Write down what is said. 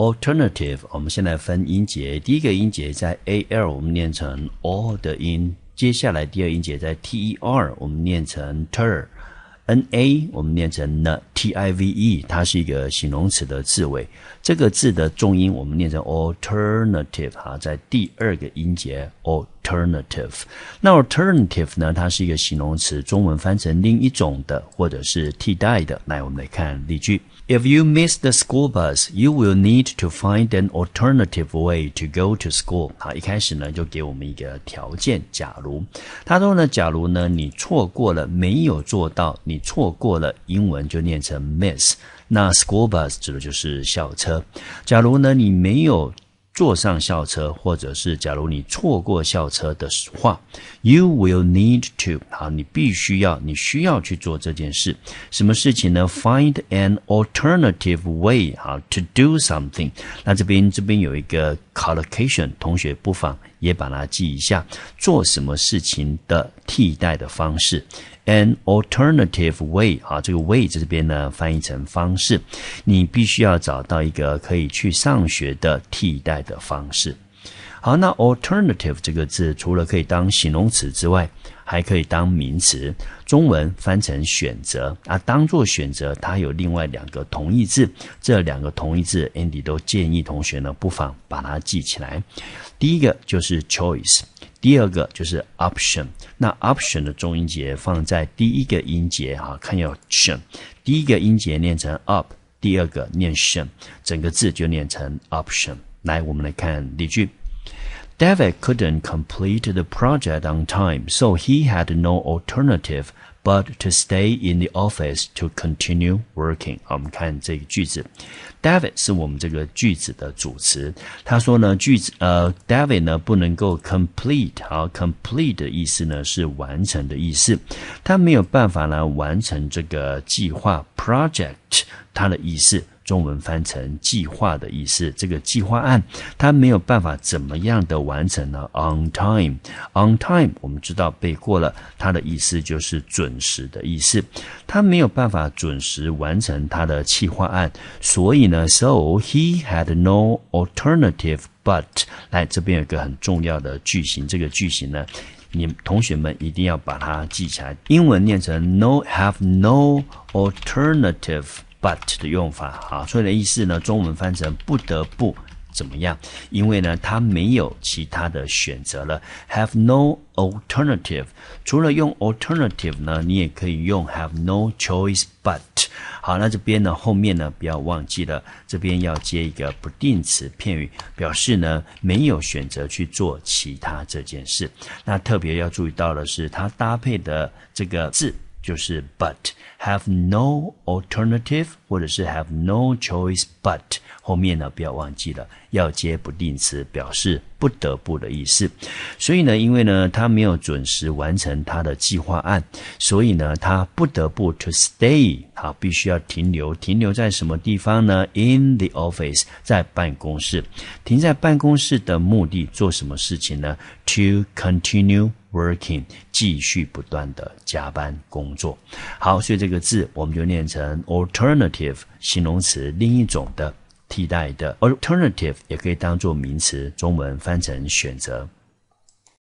Alternative，我们现在分音节，第一个音节在 A L，我们念成 a 的音。接下来第二音节在 T E R，我们念成 t e r n A 我们念成 n。T I V E 它是一个形容词的字尾。这个字的重音我们念成 alternative 哈，在第二个音节 or。Alternative，那 alternative 呢？它是一个形容词，中文翻成另一种的，或者是替代的。来，我们来看例句：If you miss the school bus, you will need to find an alternative way to go to school。好，一开始呢就给我们一个条件，假如，他说呢，假如呢你错过了，没有做到，你错过了，英文就念成 miss。那 school bus 指的就是校车。假如呢你没有。坐上校车，或者是假如你错过校车的话，you will need to 啊，你必须要，你需要去做这件事。什么事情呢？Find an alternative way 好 t o do something。那这边这边有一个 collocation，同学不妨。也把它记一下，做什么事情的替代的方式，an alternative way 啊，这个 way 在这边呢翻译成方式，你必须要找到一个可以去上学的替代的方式。好，那 alternative 这个字除了可以当形容词之外，还可以当名词。中文翻成选择啊，当做选择，它有另外两个同义字，这两个同义字，Andy 都建议同学呢，不妨把它记起来。第一个就是 choice，第二个就是 option。那 option 的重音节放在第一个音节啊，看要 tion。第一个音节念成 up，第二个念 s h o n 整个字就念成 option。来，我们来看例句。David couldn't complete the project on time, so he had no alternative but to stay in the office to continue working。我们看这个句子，David 是我们这个句子的主词。他说呢，句子呃，David 呢不能够 complete 啊，complete 的意思呢是完成的意思，他没有办法来完成这个计划 project，它的意思。中文翻成“计划”的意思，这个计划案，他没有办法怎么样的完成呢？On time，on time，我们知道背过了，它的意思就是“准时”的意思。他没有办法准时完成他的计划案，所以呢，so he had no alternative but。来，这边有个很重要的句型，这个句型呢，你同学们一定要把它记起来，英文念成 “no have no alternative”。But 的用法，啊，所以的意思呢，中文翻成不得不怎么样？因为呢，他没有其他的选择了。Have no alternative。除了用 alternative 呢，你也可以用 have no choice but。好，那这边呢，后面呢，不要忘记了，这边要接一个不定词片语，表示呢没有选择去做其他这件事。那特别要注意到的是，它搭配的这个字。就是 but have no alternative，或者是 have no choice but 后面呢，不要忘记了要接不定词，表示不得不的意思。所以呢，因为呢他没有准时完成他的计划案，所以呢他不得不 to stay，好，必须要停留，停留在什么地方呢？In the office，在办公室。停在办公室的目的做什么事情呢？To continue。Working，继续不断的加班工作。好，所以这个字我们就念成 alternative 形容词，另一种的、替代的 alternative 也可以当做名词，中文翻成选择。